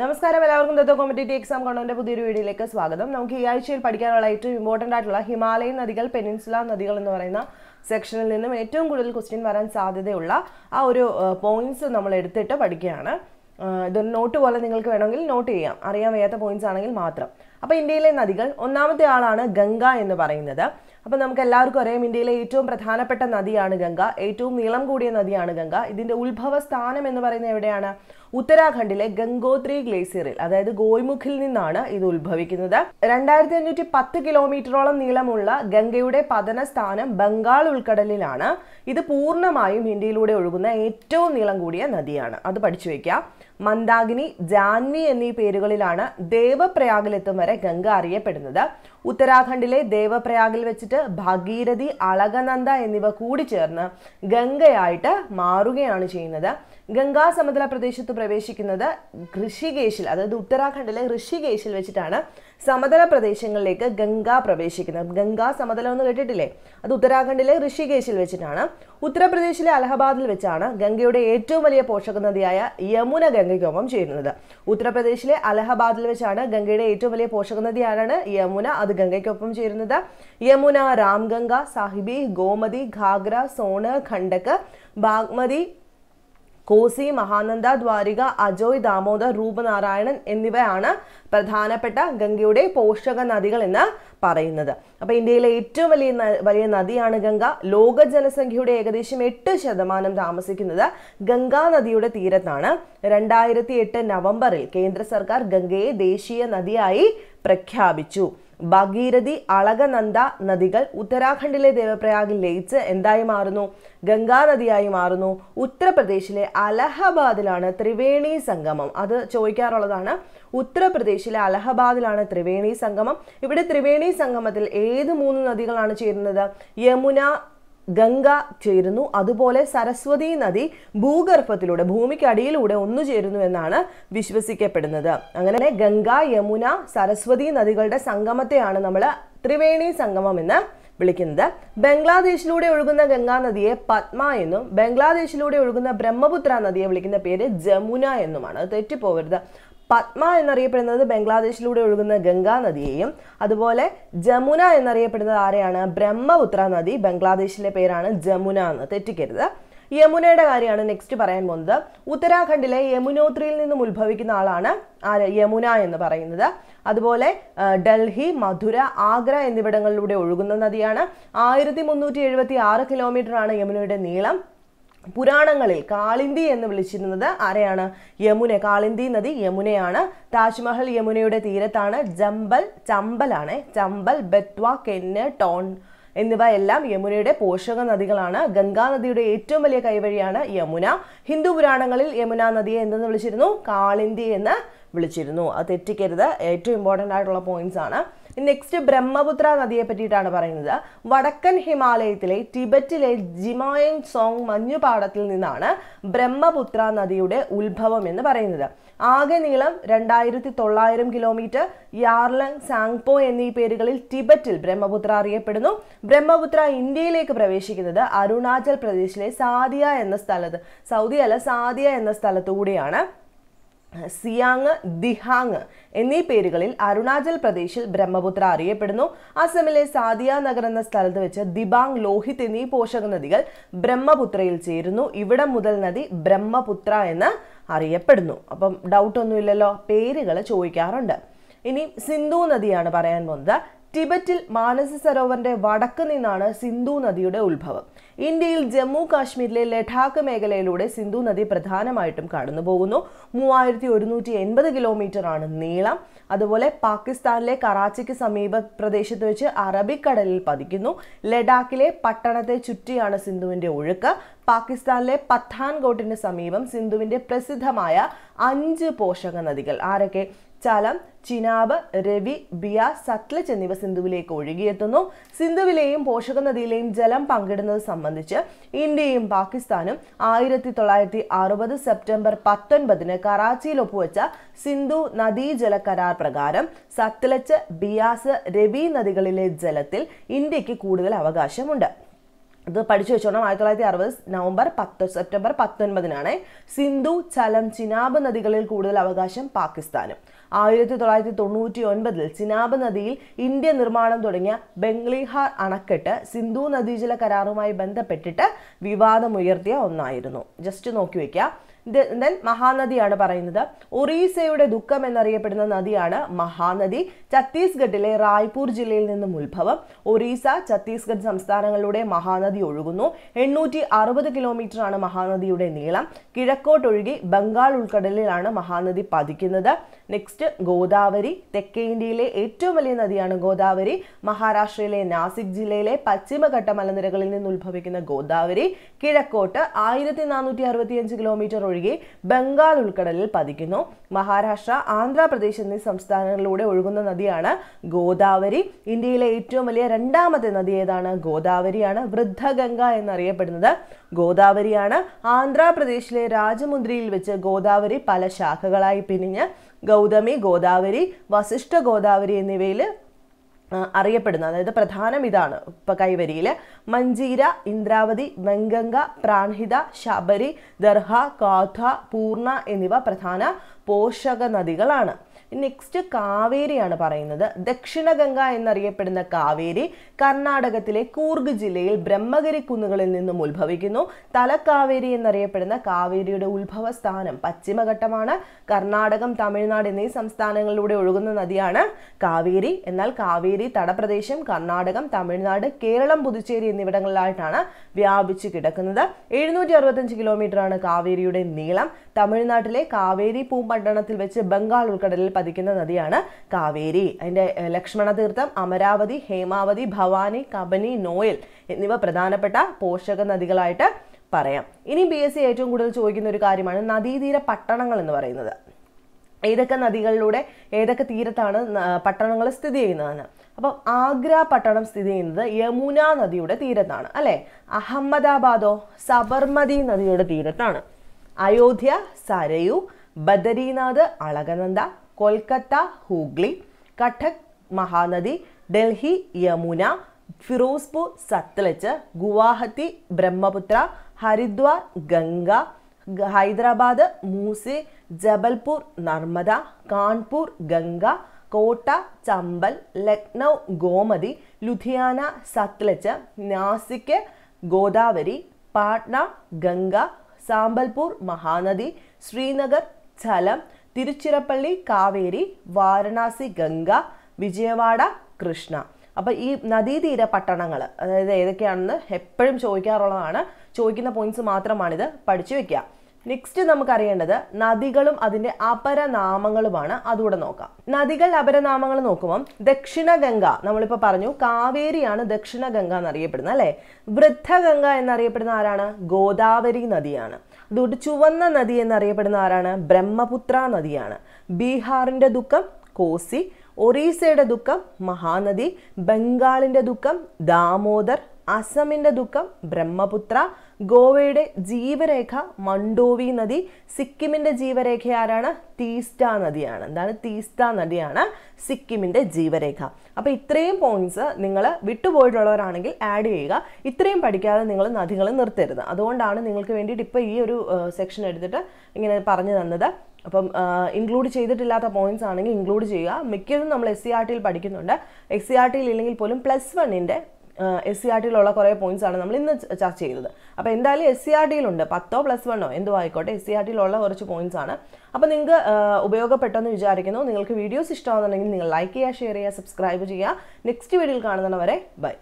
നമസ്കാരം എല്ലാവർക്കും Datta competitive exam കണ്ടോന്റെ പുതിയൊരു വീഡിയോയിലേക്ക് സ്വാഗതം നമുക്ക് ഈ ആഴ്ചയിൽ പഠിക്കാനുള്ള ഏറ്റവും ഇമ്പോർട്ടൻ്റ് ആയിട്ടുള്ള ഹിമാലയൻ നദികൾ പെനിൻസുല നദികൾ എന്ന് പറയുന്ന സെക്ഷനിൽ നിന്നും ഏറ്റവും കൂടുതൽ ക്വസ്റ്റ്യൻ വരാൻ സാധ്യതയുള്ള ആ ഒരു പോയിന്റ്സ് നമ്മൾ എടുത്തിട്ട് പഠിക്കുകയാണ് ഇതൊരു നോട്ട് പോലെ നിങ്ങൾക്ക് വേണമെങ്കിൽ നോട്ട് ചെയ്യാം അറിയാൻ വയ്യാത്ത പോയിന്റ്സ് ആണെങ്കിൽ മാത്രം അപ്പോൾ ഇന്ത്യയിലെ നദികൾ ഒന്നാമത്തെ ആളാണ് ഗംഗ എന്ന് പറയുന്നത് അപ്പോൾ നമുക്ക് എല്ലാവർക്കും അറിയാം ഇന്ത്യയിലെ ഏറ്റവും പ്രധാനപ്പെട്ട നദിയാണ് ഗംഗ ഏറ്റവും നീളം കൂടിയ നദിയാണ് ഗംഗ ഇതിൻ്റെ ഉത്ഭവ സ്ഥാനം എന്ന് പറയുന്നത് എവിടെയാണ് ഉത്തരാഖണ്ഡിലെ ഗംഗോത്രി ഗ്ലേസിയറിൽ അതായത് ഗോയ്മുഖിൽ നിന്നാണ് ഇത് ഉത്ഭവിക്കുന്നത് രണ്ടായിരത്തി അഞ്ഞൂറ്റി പത്ത് കിലോമീറ്ററോളം നീളമുള്ള ഗംഗയുടെ പതന സ്ഥാനം ബംഗാൾ ഉൾക്കടലിലാണ് ഇത് പൂർണ്ണമായും ഇന്ത്യയിലൂടെ ഒഴുകുന്ന ഏറ്റവും നീളം കൂടിയ നദിയാണ് അത് പഠിച്ചു വയ്ക്കുക മന്ദാഗിനി ജാൻവി എന്നീ പേരുകളിലാണ് ദേവപ്രയാഗിലെത്തും വരെ ഗംഗ അറിയപ്പെടുന്നത് ഉത്തരാഖണ്ഡിലെ ദേവപ്രയാഗിൽ വെച്ചിട്ട് ഭഗീരഥി അളകനന്ദ എന്നിവ കൂടി ചേർന്ന് ഗംഗയായിട്ട് മാറുകയാണ് ചെയ്യുന്നത് ഗംഗാ സമതല പ്രദേശത്ത് പ്രവേശിക്കുന്നത് ഋഷികേശിൽ അതായത് ഉത്തരാഖണ്ഡിലെ ഋഷികേശിൽ വെച്ചിട്ടാണ് സമതല പ്രദേശങ്ങളിലേക്ക് ഗംഗ പ്രവേശിക്കുന്നത് ഗംഗാ സമതലം എന്ന് കേട്ടിട്ടില്ലേ അത് ഉത്തരാഖണ്ഡിലെ ഋഷികേശിൽ വെച്ചിട്ടാണ് ഉത്തർപ്രദേശിലെ അലഹബാദിൽ വെച്ചാണ് ഗംഗയുടെ ഏറ്റവും വലിയ പോഷക നദിയായ യമുന ഗംഗയ്ക്കൊപ്പം ചേരുന്നത് ഉത്തർപ്രദേശിലെ അലഹബാദിൽ വെച്ചാണ് ഗംഗയുടെ ഏറ്റവും വലിയ പോഷക നദിയാണ് യമുന അത് ഗംഗയ്ക്കൊപ്പം ചേരുന്നത് യമുന രാംഗംഗ സാഹിബി ഗോമതി ഘാഗ്ര സോണ് ഖണ്ഡക് ബാഗ്മതി കോസി മഹാനന്ദ ദ്വാരിക അജോയ് ദാമോദർ രൂപനാരായണൻ എന്നിവയാണ് പ്രധാനപ്പെട്ട ഗംഗയുടെ പോഷക നദികൾ എന്ന് പറയുന്നത് അപ്പോൾ ഇന്ത്യയിലെ ഏറ്റവും വലിയ വലിയ നദിയാണ് ഗംഗ ലോക ജനസംഖ്യയുടെ ഏകദേശം എട്ട് ശതമാനം താമസിക്കുന്നത് ഗംഗാ നദിയുടെ തീരത്താണ് രണ്ടായിരത്തി എട്ട് നവംബറിൽ കേന്ദ്ര സർക്കാർ ഗംഗയെ ദേശീയ നദിയായി പ്രഖ്യാപിച്ചു ഭഗീരഥി അളകനന്ദ നദികൾ ഉത്തരാഖണ്ഡിലെ ദേവപ്രയാഗിൽ ലയിച്ച് എന്തായി മാറുന്നു ഗംഗാ നദിയായി മാറുന്നു ഉത്തർപ്രദേശിലെ അലഹബാദിലാണ് ത്രിവേണി സംഗമം അത് ചോദിക്കാറുള്ളതാണ് ഉത്തർപ്രദേശിലെ അലഹബാദിലാണ് ത്രിവേണി സംഗമം ഇവിടെ ത്രിവേണി സംഗമത്തിൽ ഏത് മൂന്ന് നദികളാണ് ചേരുന്നത് യമുന ഗംഗ ചേരുന്നു അതുപോലെ സരസ്വതി നദി ഭൂഗർഭത്തിലൂടെ ഭൂമിക്കടിയിലൂടെ ഒന്നു ചേരുന്നു എന്നാണ് വിശ്വസിക്കപ്പെടുന്നത് അങ്ങനെ ഗംഗ യമുന സരസ്വതി നദികളുടെ സംഗമത്തെയാണ് നമ്മൾ ത്രിവേണി സംഗമം എന്ന് വിളിക്കുന്നത് ബംഗ്ലാദേശിലൂടെ ഒഴുകുന്ന ഗംഗാ നദിയെ പത്മ എന്നും ബംഗ്ലാദേശിലൂടെ ഒഴുകുന്ന ബ്രഹ്മപുത്ര നദിയെ വിളിക്കുന്ന പേര് ജമുന എന്നുമാണ് തെറ്റിപ്പോവരുത് പത്മ എന്നറിയപ്പെടുന്നത് ബംഗ്ലാദേശിലൂടെ ഒഴുകുന്ന ഗംഗാ നദിയെയും അതുപോലെ ജമുന എന്നറിയപ്പെടുന്നത് ആരെയാണ് ബ്രഹ്മപുത്ര നദി ബംഗ്ലാദേശിലെ പേരാണ് ജമുന എന്ന് തെറ്റിക്കരുത് യമുനയുടെ കാര്യമാണ് നെക്സ്റ്റ് പറയാൻ പോകുന്നത് ഉത്തരാഖണ്ഡിലെ യമുനോത്രിയിൽ നിന്നും ഉത്ഭവിക്കുന്ന ആളാണ് ആര് യമുന എന്ന് പറയുന്നത് അതുപോലെ ഡൽഹി മധുര ആഗ്ര എന്നിവിടങ്ങളിലൂടെ ഒഴുകുന്ന നദിയാണ് ആയിരത്തി മുന്നൂറ്റി എഴുപത്തി ആറ് ആണ് യമുനയുടെ നീളം പുരാണങ്ങളിൽ കാളിന്തി എന്ന് വിളിച്ചിരുന്നത് ആരെയാണ് യമുന കാളിന്തി നദി യമുനയാണ് താജ്മഹൽ യമുനയുടെ തീരത്താണ് ജമ്പൽ ചമ്പലാണ് ചമ്പൽ ബെത്വ കെന്ന് ടോൺ എന്നിവ എല്ലാം യമുനയുടെ പോഷക നദികളാണ് ഗംഗാ നദിയുടെ ഏറ്റവും വലിയ കൈവഴിയാണ് യമുന ഹിന്ദു പുരാണങ്ങളിൽ യമുന നദിയെ എന്തെന്ന് വിളിച്ചിരുന്നു കാളിന്തി എന്ന് വിളിച്ചിരുന്നു അത് തെറ്റിക്കരുത് ഏറ്റവും ഇമ്പോർട്ടൻ്റ് ആയിട്ടുള്ള പോയിന്റ്സ് ആണ് നെക്സ്റ്റ് ബ്രഹ്മപുത്ര നദിയെ പറ്റിയിട്ടാണ് പറയുന്നത് വടക്കൻ ഹിമാലയത്തിലെ ടിബറ്റിലെ ജിമോയൻ സോങ് മഞ്ഞുപാടത്തിൽ നിന്നാണ് ബ്രഹ്മപുത്ര നദിയുടെ ഉത്ഭവം എന്ന് പറയുന്നത് ആകെ നീളം രണ്ടായിരത്തി തൊള്ളായിരം കിലോമീറ്റർ യാർലങ് സാങ്പോ എന്നീ പേരുകളിൽ ടിബറ്റിൽ ബ്രഹ്മപുത്ര അറിയപ്പെടുന്നു ബ്രഹ്മപുത്ര ഇന്ത്യയിലേക്ക് പ്രവേശിക്കുന്നത് അരുണാചൽ പ്രദേശിലെ സാദിയ എന്ന സ്ഥലത്ത് സൗദി അല്ല സാദിയ എന്ന സ്ഥലത്തുകൂടിയാണ് സിയാങ് ദിഹാങ് എന്നീ പേരുകളിൽ അരുണാചൽ പ്രദേശിൽ ബ്രഹ്മപുത്ര അറിയപ്പെടുന്നു അസമിലെ സാദിയ നഗർ എന്ന സ്ഥലത്ത് വെച്ച് ദിബാങ് ലോഹിത് എന്നീ പോഷക നദികൾ ബ്രഹ്മപുത്രയിൽ ചേരുന്നു ഇവിടെ മുതൽ നദി ബ്രഹ്മപുത്ര എന്ന് അറിയപ്പെടുന്നു അപ്പം ഡൗട്ടൊന്നുമില്ലല്ലോ പേരുകൾ ചോദിക്കാറുണ്ട് ഇനി സിന്ധു നദിയാണ് പറയാൻ പോകുന്നത് ടിബറ്റിൽ മാനസ സരോവറിന്റെ വടക്ക് നിന്നാണ് സിന്ധു നദിയുടെ ഉത്ഭവം ഇന്ത്യയിൽ ജമ്മു കാശ്മീരിലെ ലഡാക്ക് മേഖലയിലൂടെ സിന്ധു നദി പ്രധാനമായിട്ടും കടന്നു പോകുന്നു മൂവായിരത്തി ഒരുന്നൂറ്റി എൺപത് കിലോമീറ്റർ ആണ് നീളം അതുപോലെ പാകിസ്ഥാനിലെ കറാച്ചിക്ക് സമീപ പ്രദേശത്ത് വെച്ച് അറബിക്കടലിൽ പതിക്കുന്നു ലഡാക്കിലെ പട്ടണത്തെ ചുറ്റിയാണ് സിന്ധുവിന്റെ ഒഴുക്ക് പാകിസ്ഥാനിലെ പത്താൻകോട്ടിന് സമീപം സിന്ധുവിന്റെ പ്രസിദ്ധമായ അഞ്ച് പോഷക നദികൾ ആരൊക്കെ ചലം ചിനാബ് രവി ബിയ സത്ലജ് എന്നിവ സിന്ധുവിലേക്ക് ഒഴുകിയെത്തുന്നു സിന്ധുവിലെയും പോഷക നദിയിലെയും ജലം പങ്കിടുന്നത് സംബന്ധിച്ച് ഇന്ത്യയും പാകിസ്ഥാനും ആയിരത്തി തൊള്ളായിരത്തി അറുപത് സെപ്റ്റംബർ പത്തൊൻപതിന് കറാച്ചിയിൽ ഒപ്പുവെച്ച സിന്ധു നദീജല കരാർ പ്രകാരം സത്ലജ് ബിയാസ് രവി നദികളിലെ ജലത്തിൽ ഇന്ത്യക്ക് കൂടുതൽ അവകാശമുണ്ട് ഇത് പഠിച്ചു വെച്ചോണം ആയിരത്തി തൊള്ളായിരത്തി അറുപത് നവംബർ പത്ത് സെപ്റ്റംബർ പത്തൊൻപതിനാണ് സിന്ധു ചലം ചിനാബ് നദികളിൽ കൂടുതൽ അവകാശം പാകിസ്ഥാനും ആയിരത്തി തൊള്ളായിരത്തി തൊണ്ണൂറ്റി ഒൻപതിൽ ചിനാബ് നദിയിൽ ഇന്ത്യ നിർമ്മാണം തുടങ്ങിയ ബംഗ്ലിഹാർ അണക്കെട്ട് സിന്ധു നദീജല കരാറുമായി ബന്ധപ്പെട്ടിട്ട് വിവാദമുയർത്തിയ ഒന്നായിരുന്നു ജസ്റ്റ് നോക്കി വയ്ക്കുക ദെൻ മഹാനദിയാണ് പറയുന്നത് ഒറീസയുടെ ദുഃഖം എന്നറിയപ്പെടുന്ന നദിയാണ് മഹാനദി ഛത്തീസ്ഗഡിലെ റായ്പൂർ ജില്ലയിൽ നിന്നും ഉത്ഭവം ഒറീസ ഛത്തീസ്ഗഡ് സംസ്ഥാനങ്ങളിലൂടെ മഹാനദി ഒഴുകുന്നു എണ്ണൂറ്റി അറുപത് കിലോമീറ്റർ ആണ് മഹാനദിയുടെ നീളം കിഴക്കോട്ടൊഴുകി ബംഗാൾ ഉൾക്കടലിലാണ് മഹാനദി പതിക്കുന്നത് നെക്സ്റ്റ് ഗോദാവരി തെക്കേ ഇന്ത്യയിലെ ഏറ്റവും വലിയ നദിയാണ് ഗോദാവരി മഹാരാഷ്ട്രയിലെ നാസിക് ജില്ലയിലെ പശ്ചിമഘട്ട മലനിരകളിൽ നിന്ന് ഉത്ഭവിക്കുന്ന ഗോദാവരി കിഴക്കോട്ട് ആയിരത്തി കിലോമീറ്റർ ഒഴികെ ബംഗാൾ ഉൾക്കടലിൽ പതിക്കുന്നു മഹാരാഷ്ട്ര ആന്ധ്രാപ്രദേശ് എന്നീ സംസ്ഥാനങ്ങളിലൂടെ ഒഴുകുന്ന നദിയാണ് ഗോദാവരി ഇന്ത്യയിലെ ഏറ്റവും വലിയ രണ്ടാമത്തെ നദി ഏതാണ് ഗോദാവരിയാണ് വൃദ്ധഗംഗ എന്നറിയപ്പെടുന്നത് ഗോദാവരിയാണ് ആന്ധ്രാപ്രദേശിലെ രാജമുന്ദ്രിയിൽ വെച്ച് ഗോദാവരി പല ശാഖകളായി പിരിഞ്ഞ് ഗൗതമി ഗോദാവരി വസിഷ്ഠ ഗോദാവരി എന്നിവയിൽ അറിയപ്പെടുന്നത് അതായത് പ്രധാനം ഇതാണ് ഇപ്പം കൈവരിയിൽ മഞ്ചീര ഇന്ദ്രാവതി വെങ്കങ്ക പ്രാൺഹിത ശബരി ദർഹ കാഥ പൂർണ എന്നിവ പ്രധാന പോഷക നദികളാണ് നെക്സ്റ്റ് കാവേരിയാണ് പറയുന്നത് ദക്ഷിണഗംഗ എന്നറിയപ്പെടുന്ന കാവേരി കർണാടകത്തിലെ കൂർഗ് ജില്ലയിൽ ബ്രഹ്മഗിരി കുന്നുകളിൽ നിന്നും ഉത്ഭവിക്കുന്നു തലക്കാവേരി എന്നറിയപ്പെടുന്ന കാവേരിയുടെ ഉത്ഭവ സ്ഥാനം പശ്ചിമഘട്ടമാണ് കർണാടകം തമിഴ്നാട് എന്നീ സംസ്ഥാനങ്ങളിലൂടെ ഒഴുകുന്ന നദിയാണ് കാവേരി എന്നാൽ കാവേരി തടപ്രദേശം കർണാടകം തമിഴ്നാട് കേരളം പുതുച്ചേരി എന്നിവിടങ്ങളിലായിട്ടാണ് വ്യാപിച്ചു കിടക്കുന്നത് എഴുന്നൂറ്റി അറുപത്തഞ്ച് കിലോമീറ്ററാണ് കാവേരിയുടെ നീളം തമിഴ്നാട്ടിലെ കാവേരി പൂമ്പട്ടണത്തിൽ വെച്ച് ബംഗാൾ ഉൾക്കടലിൽ പതിക്കുന്ന നദിയാണ് കാവേരി അതിൻ്റെ ലക്ഷ്മണതീർത്ഥം അമരാവതി ഹേമാവതി ഭവാനി കബനി നോയൽ എന്നിവ പ്രധാനപ്പെട്ട പോഷക നദികളായിട്ട് പറയാം ഇനി ബി എസ് സി ഏറ്റവും കൂടുതൽ ചോദിക്കുന്ന ഒരു കാര്യമാണ് നദീതീര പട്ടണങ്ങൾ എന്ന് പറയുന്നത് ഏതൊക്കെ നദികളിലൂടെ ഏതൊക്കെ തീരത്താണ് പട്ടണങ്ങൾ സ്ഥിതി ചെയ്യുന്നതെന്ന് അപ്പം ആഗ്ര പട്ടണം സ്ഥിതി ചെയ്യുന്നത് യമുന നദിയുടെ തീരത്താണ് അല്ലേ അഹമ്മദാബാദോ സബർമതി നദിയുടെ തീരത്താണ് അയോധ്യ സരയു ബദരീനാഥ് അളകനന്ദ കൊൽക്കത്ത ഹൂഗ്ലി കട്ടക് മഹാനദി ഡൽഹി യമുന ഫിറോസ്പൂർ സത്ലജ് ഗുവാഹത്തി ബ്രഹ്മപുത്ര ഹരിദ്വാർ ഗംഗ ഹൈദരാബാദ് മൂസി ജബൽപൂർ നർമ്മദ കാൺപൂർ ഗംഗ കോട്ട ചമ്പൽ ലക്നൗ ഗോമതി ലുധിയാന സത്ലജ് നാസിക് ഗോദാവരി പാട്ന ഗംഗ സാമ്പൽപൂർ മഹാനദി ശ്രീനഗർ ഝലം തിരുച്ചിറപ്പള്ളി കാവേരി വാരണാസി ഗംഗ വിജയവാഡ കൃഷ്ണ അപ്പോൾ ഈ നദീതീര പട്ടണങ്ങൾ അതായത് ഏതൊക്കെയാണെന്ന് എപ്പോഴും ചോദിക്കാറുള്ളതാണ് ചോദിക്കുന്ന പോയിന്റ്സ് മാത്രമാണിത് പഠിച്ചു വെക്കുക നെക്സ്റ്റ് നമുക്കറിയേണ്ടത് നദികളും അതിന്റെ അപരനാമങ്ങളുമാണ് അതുകൂടെ നോക്കാം നദികൾ അപരനാമങ്ങൾ നോക്കുമ്പം ദക്ഷിണഗംഗ നമ്മളിപ്പോൾ പറഞ്ഞു കാവേരിയാണ് ദക്ഷിണഗംഗ എന്നറിയപ്പെടുന്നത് അല്ലേ വൃദ്ധഗംഗ എന്നറിയപ്പെടുന്ന ആരാണ് ഗോദാവരി നദിയാണ് അതുകൊണ്ട് ചുവന്ന നദി എന്നറിയപ്പെടുന്ന ആരാണ് ബ്രഹ്മപുത്ര നദിയാണ് ബീഹാറിൻ്റെ ദുഃഖം കോസി ഒറീസയുടെ ദുഃഖം മഹാനദി ബംഗാളിൻ്റെ ദുഃഖം ദാമോദർ അസമിൻ്റെ ദുഃഖം ബ്രഹ്മപുത്ര ഗോവയുടെ ജീവരേഖ മണ്ടോവി നദി സിക്കിമിൻ്റെ ജീവരേഖ ആരാണ് തീസ്റ്റ നദിയാണ് എന്താണ് തീസ്റ്റ നദിയാണ് സിക്കിമിൻ്റെ ജീവരേഖ അപ്പോൾ ഇത്രയും പോയിന്റ്സ് നിങ്ങൾ വിട്ടുപോയിട്ടുള്ളവരാണെങ്കിൽ ആഡ് ചെയ്യുക ഇത്രയും പഠിക്കാതെ നിങ്ങൾ നദികൾ നിർത്തരുത് അതുകൊണ്ടാണ് നിങ്ങൾക്ക് വേണ്ടിയിട്ട് ഇപ്പോൾ ഈ ഒരു സെക്ഷൻ എടുത്തിട്ട് ഇങ്ങനെ പറഞ്ഞു തന്നത് അപ്പം ഇൻക്ലൂഡ് ചെയ്തിട്ടില്ലാത്ത പോയിന്റ്സ് ആണെങ്കിൽ ഇൻക്ലൂഡ് ചെയ്യുക മിക്കതും നമ്മൾ എസ് സി e ആർ ടിയിൽ പഠിക്കുന്നുണ്ട് എസ് സി e ആർ ടിയിൽ ഇല്ലെങ്കിൽ പോലും പ്ലസ് വണ്ണിൻ്റെ എസ് സി ആർ e ടിയിലുള്ള കുറേ പോയിന്റ്സ് ആണ് നമ്മൾ ഇന്ന് ചർച്ച ചെയ്തത് അപ്പോൾ എന്തായാലും എസ് സി ആർ ടിയിലുണ്ട് പത്തോ പ്ലസ് വണ്ണോ എന്തോ ആയിക്കോട്ടെ എസ് സി ആർ ടിയിലുള്ള കുറച്ച് പോയിന്റ്സ് ആണ് അപ്പോൾ നിങ്ങൾക്ക് ഉപയോഗപ്പെട്ടെന്ന് വിചാരിക്കുന്നു നിങ്ങൾക്ക് വീഡിയോസ് ഇഷ്ടമാണെന്നുണ്ടെങ്കിൽ നിങ്ങൾ ലൈക്ക് ചെയ്യുക ഷെയർ ചെയ്യുക സബ്സ്ക്രൈബ് ചെയ്യുക നെക്സ്റ്റ് വീഡിയോയിൽ കാണുന്നവരെ ബൈ